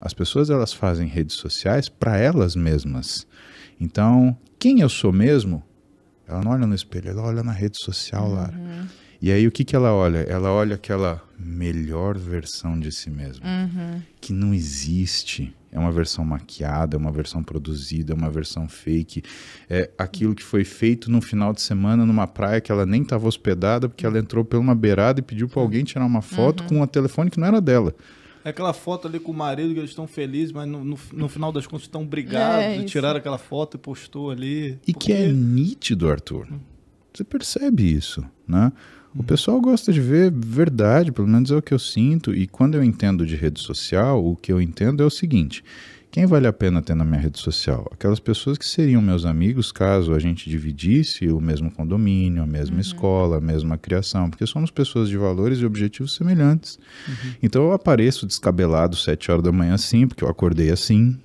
As pessoas elas fazem redes sociais para elas mesmas. Então, quem eu sou mesmo, ela não olha no espelho, ela olha na rede social, Lara. Uhum. E aí o que, que ela olha? Ela olha aquela melhor versão de si mesma, uhum. que não existe. É uma versão maquiada, é uma versão produzida, é uma versão fake. É aquilo que foi feito no final de semana numa praia que ela nem estava hospedada, porque ela entrou pela uma beirada e pediu para alguém tirar uma foto uhum. com um telefone que não era dela. É aquela foto ali com o marido que eles estão felizes, mas no, no, no final das contas estão brigados. É, tiraram aquela foto e postou ali. E porque... que é nítido, Arthur. Você percebe isso, né? O pessoal gosta de ver verdade, pelo menos é o que eu sinto. E quando eu entendo de rede social, o que eu entendo é o seguinte: quem vale a pena ter na minha rede social? Aquelas pessoas que seriam meus amigos caso a gente dividisse o mesmo condomínio, a mesma uhum. escola, a mesma criação, porque somos pessoas de valores e objetivos semelhantes. Uhum. Então eu apareço descabelado sete horas da manhã assim, porque eu acordei assim,